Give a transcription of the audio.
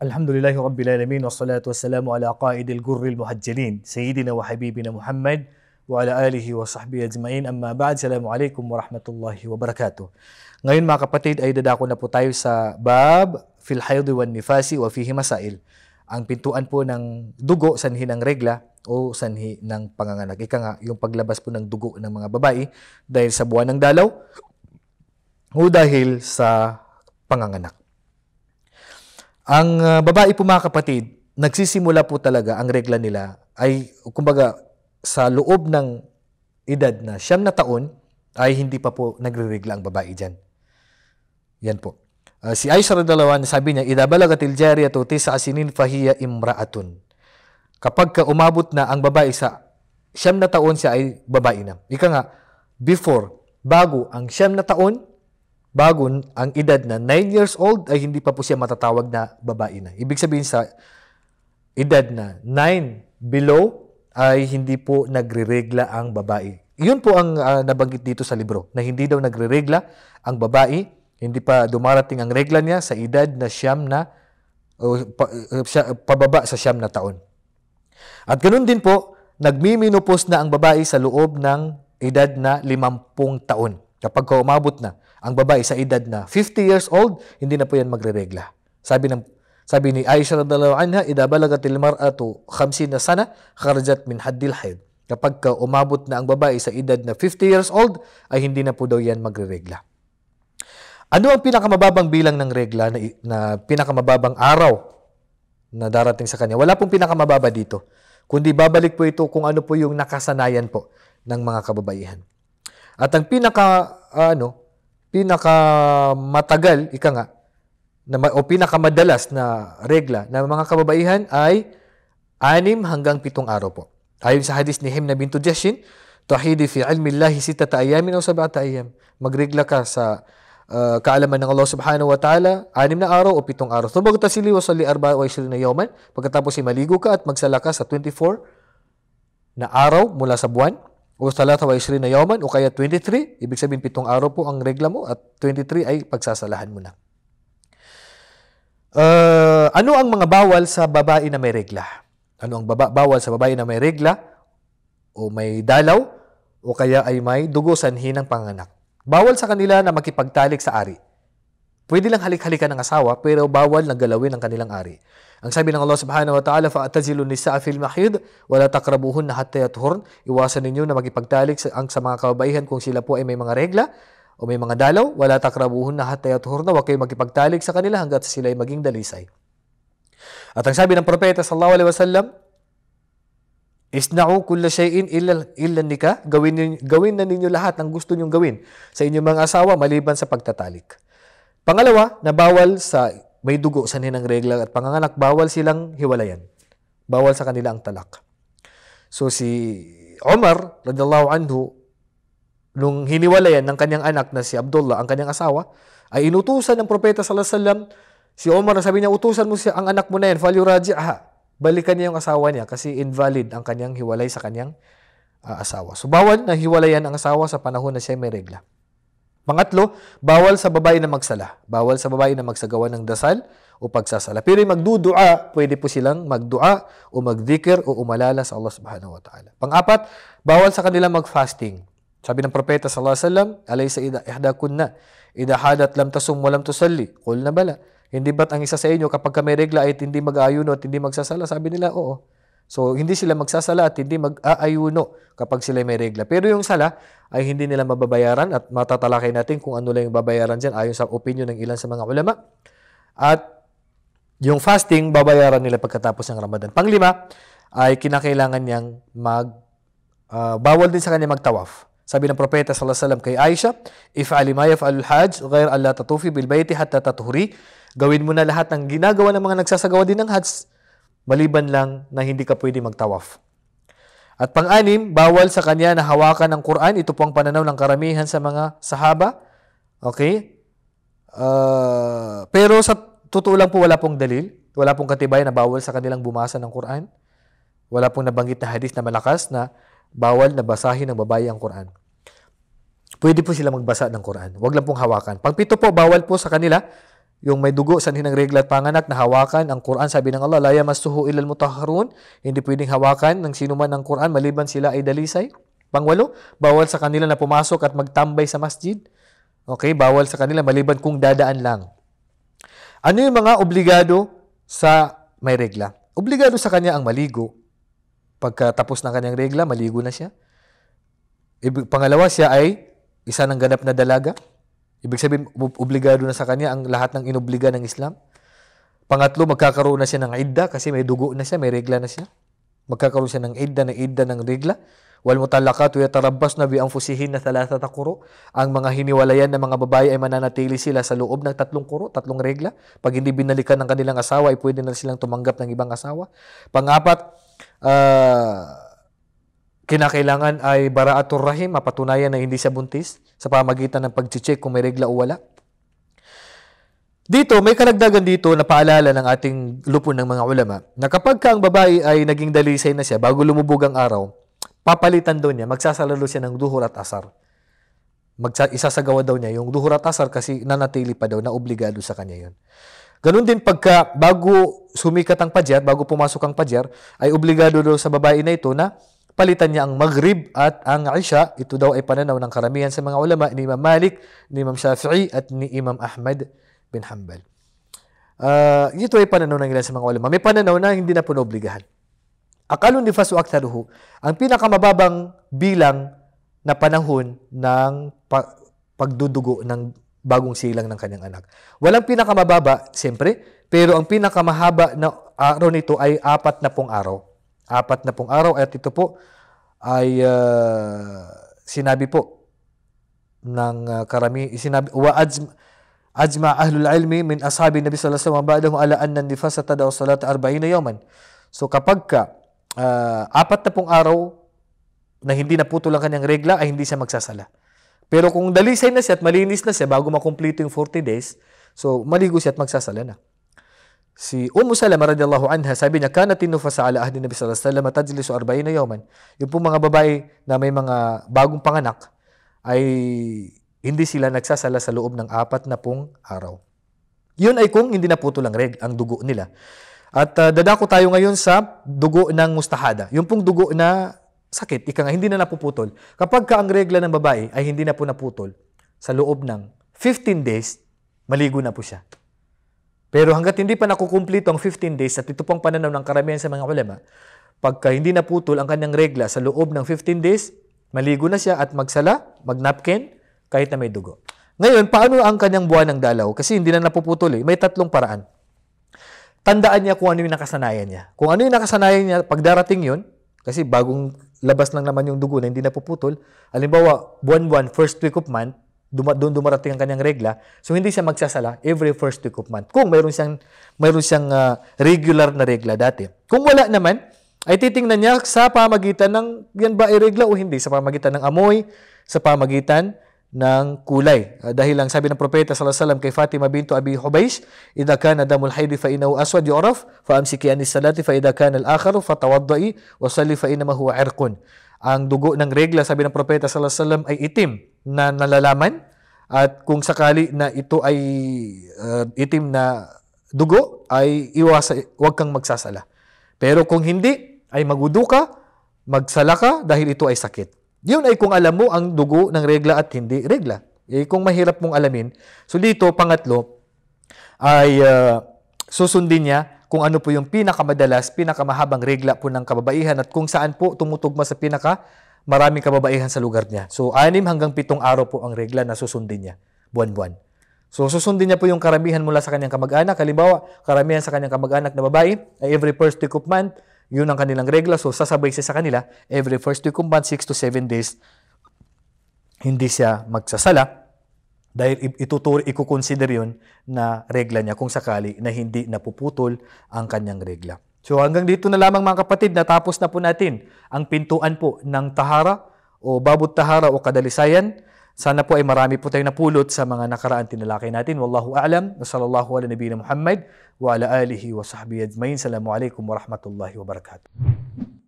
Rabbil Alamin الحمد لله رب العالمين والصلاة والسلام al muhajjalin الجر wa Habibina Muhammad wa ala alihi wa sahbihi ajma'in. Amma ba'd, salamu alaikum wa rahmatullahi wa barakatuh. Ngayon mga kapatid ay dadako na po tayo sa bab fil haydi wan nifasi wa fihi masail. Ang pintuan po ng dugo, sanhi ng regla o sanhi ng panganganak. Ika nga, yung paglabas po ng dugo ng mga babae dahil sa buwan ng dalaw o dahil sa panganganak. Ang uh, babae po mga kapatid, nagsisimula po talaga ang regla nila ay kumbaga sa loob ng edad na siyam na taon ay hindi pa po nagre-regla ang babae dyan. Yan po. Uh, si Aisha radalawan sabi niya, Idabalagatil jariya to sa asinin fahiya imraatun. Kapag ka umabot na ang babae sa siyam na taon siya ay babae na. Ika nga, before, bago ang siyam na taon, bago ang edad na 9 years old ay hindi pa po siya matatawag na babae na. Ibig sabihin sa edad na 9 below ay hindi po nagriregla ang babae. Yun po ang uh, nabanggit dito sa libro, na hindi daw nagriregla ang babae, hindi pa dumarating ang regla niya sa edad na siyam na o, pa, eh, siya, pababa sa siyam na taon. At ganun din po, nagmiminupos na ang babae sa loob ng edad na limampung taon. Kapag umabot na. Ang babae sa edad na 50 years old, hindi na po yan magreregla. Sabi ng sabi ni Aisha radhiallahu anha, "Idha balagatil mar'atu 50 sana, kharajat min haddil hayd." Kapag ka umabot na ang babae sa edad na 50 years old, ay hindi na po daw yan magreregla. Ano ang pinakamababang bilang ng regla na, na pinakamababang araw na darating sa kanya? Wala pong pinakamababa dito. Kundi babalik po ito kung ano po yung nakasanayan po ng mga kababaihan. At ang pinaka ah, ano pinaka ika nga, na, o pinakamadalas na regla ng mga kababaihan ay 6 hanggang 7 araw po. Ayon sa hadis ni Himna bintu Jashin, Tuhidi fi ilmi Allah sitata ayamin o sabata ayam. Magregla ka sa uh, kaalaman ng Allah subhanahu wa ta'ala, anim na araw o pitong araw. Tumag tasili wa sali arba wa na yoman. Pagkatapos ay maligo ka at magsala ka sa 24 na araw mula sa buwan o talata wa isrina yawman o kaya 23, ibig sabihin pitong araw po ang regla mo at 23 ay pagsasalahan mo na. Uh, ano ang mga bawal sa babae na may regla? Ano ang baba- bawal sa babae na may regla o may dalaw o kaya ay may dugo sanhi ng panganak? Bawal sa kanila na makipagtalik sa ari. Pwede lang halik-halikan ng asawa pero bawal na galawin ang kanilang ari. Ang sabi ng Allah Subhanahu wa Ta'ala, fa'tazilu nisaa fil mahid wa la taqrabuhunna hatta yathurn. Iwasan ninyo na magipagtalik sa, ang, sa mga kababaihan kung sila po ay may mga regla o may mga dalaw, wala takrabuhun na hatta yathurna, wa kayo magipagtalik sa kanila hanggat sila ay maging dalisay. At ang sabi ng propeta sallallahu alaihi wasallam, Isna'u kulla shay'in illa, illa nikah. Gawin, gawin na ninyo lahat ng gusto ninyong gawin sa inyong mga asawa maliban sa pagtatalik. Pangalawa, na bawal sa may dugo sa ninang regla at panganganak, bawal silang hiwalayan. Bawal sa kanila ang talak. So si Omar, radiyallahu anhu, nung hiniwalayan ng kanyang anak na si Abdullah, ang kanyang asawa, ay inutusan ng propeta sallallahu alaihi wasallam si Omar na sabi niya, utusan mo siya, ang anak mo na yan, falyuraji'aha. Balikan niya yung asawa niya kasi invalid ang kanyang hiwalay sa kanyang uh, asawa. So bawal na hiwalayan ang asawa sa panahon na siya may regla. Pangatlo, bawal sa babae na magsala. Bawal sa babae na magsagawa ng dasal o pagsasala. Pero yung magdudua, pwede po silang magdua o magdikir o umalala sa Allah subhanahu wa ta'ala. Pangapat, bawal sa kanila mag-fasting. Sabi ng propeta sallallahu alaihi wasallam, alaysa idha ihdakunna ida hadat lam tasum wa lam tusalli. Qul na bala. Hindi ba't ang isa sa inyo kapag kami regla ay hindi mag-ayuno at hindi magsasala? Sabi nila, oo. So, hindi sila magsasala at hindi mag-aayuno kapag sila may regla. Pero yung sala ay hindi nila mababayaran at matatalakay natin kung ano lang yung babayaran dyan ayon sa opinion ng ilan sa mga ulama. At yung fasting, babayaran nila pagkatapos ng Ramadan. Panglima, ay kinakailangan niyang mag, uh, bawal din sa kanya magtawaf. Sabi ng propeta sallallahu alaihi wasallam kay Aisha, if alima al hajj ghair alla tatufi bil bayti hatta tatuhri. Gawin mo na lahat ng ginagawa ng mga nagsasagawa din ng hajj maliban lang na hindi ka pwede magtawaf. At pang-anim, bawal sa kanya na hawakan ang Quran. Ito po ang pananaw ng karamihan sa mga sahaba. Okay? Uh, pero sa totoo lang po, wala pong dalil. Wala pong katibayan na bawal sa kanilang bumasa ng Quran. Wala pong nabanggit na hadith na malakas na bawal na basahin ng babae ang Quran. Pwede po sila magbasa ng Quran. Huwag lang pong hawakan. Pangpito po, bawal po sa kanila yung may dugo sa hinang regla at panganak na hawakan ang Quran sabi ng Allah la yamassuhu illal mutahharun hindi pwedeng hawakan ng sino man ang Quran maliban sila ay dalisay pangwalo bawal sa kanila na pumasok at magtambay sa masjid okay bawal sa kanila maliban kung dadaan lang ano yung mga obligado sa may regla obligado sa kanya ang maligo pagkatapos ng kanyang regla maligo na siya Pangalawa siya ay isa ng ganap na dalaga Ibig sabihin, obligado na sa kanya ang lahat ng inobliga ng Islam. Pangatlo, magkakaroon na siya ng idda kasi may dugo na siya, may regla na siya. Magkakaroon siya ng idda na idda ng regla. Wal mutalakatu yatarabbas na biangfusihin na thalathata kuro. Ang mga hiniwalayan ng mga babae ay mananatili sila sa loob ng tatlong kuro, tatlong regla. Pag hindi binalikan ng kanilang asawa, ay pwede na silang tumanggap ng ibang asawa. Pangapat, uh, Kinakailangan ay baraatul rahim, mapatunayan na hindi siya buntis sa pamagitan ng pag-check kung may regla o wala. Dito, may karagdagan dito na paalala ng ating lupon ng mga ulama na kapag ka ang babae ay naging dalisay na siya bago lumubog ang araw, papalitan daw niya, magsasalalo siya ng duhur at asar. Magsa, isasagawa daw niya yung duhur at asar kasi nanatili pa daw na obligado sa kanya yon. Ganun din pagka bago sumikat ang padyar, bago pumasok ang padyar, ay obligado daw sa babae na ito na Palitan niya ang Maghrib at ang Isha. Ito daw ay pananaw ng karamihan sa mga ulama ni Imam Malik, ni Imam Shafi'i at ni Imam Ahmad bin Hanbal. Uh, ito ay pananaw ng ilan sa mga ulama. May pananaw na hindi na punobligahan. Akalun nifasu aktaruhu, ang pinakamababang bilang na panahon ng pa- pagdudugo ng bagong silang ng kanyang anak. Walang pinakamababa, siyempre, pero ang pinakamahaba na araw nito ay apat na pong araw apat na pong araw at ito po ay uh, sinabi po ng uh, karami sinabi wa ajma ajma ahlul ilmi min ashabi nabi sallallahu alaihi wasallam ba'dahu ala anna nifasa tadaw salat 40 yawman so kapag ka uh, apat na pong araw na hindi naputol ang kanyang regla ay hindi siya magsasala pero kung dalisay na siya at malinis na siya bago makumpleto yung 40 days so maligo siya at magsasala na Si Umu Salama radiyallahu anha, sabi niya, kana tinufa ala ahdi Nabi sallallahu alaihi wasallam tajlisu 40 na yawman. Yung pong mga babae na may mga bagong panganak ay hindi sila nagsasala sa loob ng apat na pong araw. Yun ay kung hindi na puto lang reg, ang dugo nila. At uh, dadako tayo ngayon sa dugo ng mustahada. Yung pong dugo na sakit, ika nga, hindi na napuputol. Kapag ka ang regla ng babae ay hindi na po naputol, sa loob ng 15 days, maligo na po siya. Pero hanggat hindi pa nakukumplito ang 15 days at ito pong pananaw ng karamihan sa mga ulema, pagka hindi naputol ang kanyang regla sa loob ng 15 days, maligo na siya at magsala, magnapkin, kahit na may dugo. Ngayon, paano ang kanyang buwan ng dalaw? Kasi hindi na napuputol eh. May tatlong paraan. Tandaan niya kung ano yung nakasanayan niya. Kung ano yung nakasanayan niya, pagdarating yun, kasi bagong labas lang naman yung dugo na hindi napuputol, alimbawa, buwan-buwan, first week of month, duma, doon dumarating ang kanyang regla. So hindi siya magsasala every first week of month. Kung mayroon siyang mayroon siyang uh, regular na regla dati. Kung wala naman, ay titingnan niya sa pamagitan ng yan ba ay regla o hindi sa pamagitan ng amoy, sa pamagitan ng kulay. Uh, dahil lang sabi ng propeta sallallahu alaihi wasallam kay Fatima bintu Abi Hubaysh, "Idha kana damul hayd fa inahu aswad yu'raf, fa amsiki anis salati fa idha kana al-akhar fatawadda'i wa salli fa inma huwa 'irqun." Ang dugo ng regla sabi ng propeta sallallahu alaihi wasallam ay itim na nalalaman at kung sakali na ito ay uh, itim na dugo ay iwas wag kang magsasala. Pero kung hindi ay magudu ka, magsala ka dahil ito ay sakit. Yun ay kung alam mo ang dugo ng regla at hindi regla. Eh, kung mahirap mong alamin. So dito, pangatlo, ay uh, susundin niya kung ano po yung pinakamadalas, pinakamahabang regla po ng kababaihan at kung saan po tumutugma sa pinaka maraming kababaihan sa lugar niya. So, anim hanggang pitong araw po ang regla na susundin niya, buwan-buwan. So, susundin niya po yung karamihan mula sa kanyang kamag-anak. Halimbawa, karamihan sa kanyang kamag-anak na babae, ay every first week of month, yun ang kanilang regla. So, sasabay siya sa kanila, every first week of month, 6 to 7 days, hindi siya magsasala dahil ituturo, ikukonsider yun na regla niya kung sakali na hindi napuputol ang kanyang regla. So hanggang dito na lamang mga kapatid, natapos na po natin ang pintuan po ng tahara o babut tahara o kadalisayan. Sana po ay marami po tayong napulot sa mga nakaraan tinalaki natin. Wallahu a'lam. Wa sallallahu ala nabiyina Muhammad wa ala alihi wa sahbihi ajmain. Assalamu alaikum wa rahmatullahi wa barakatuh.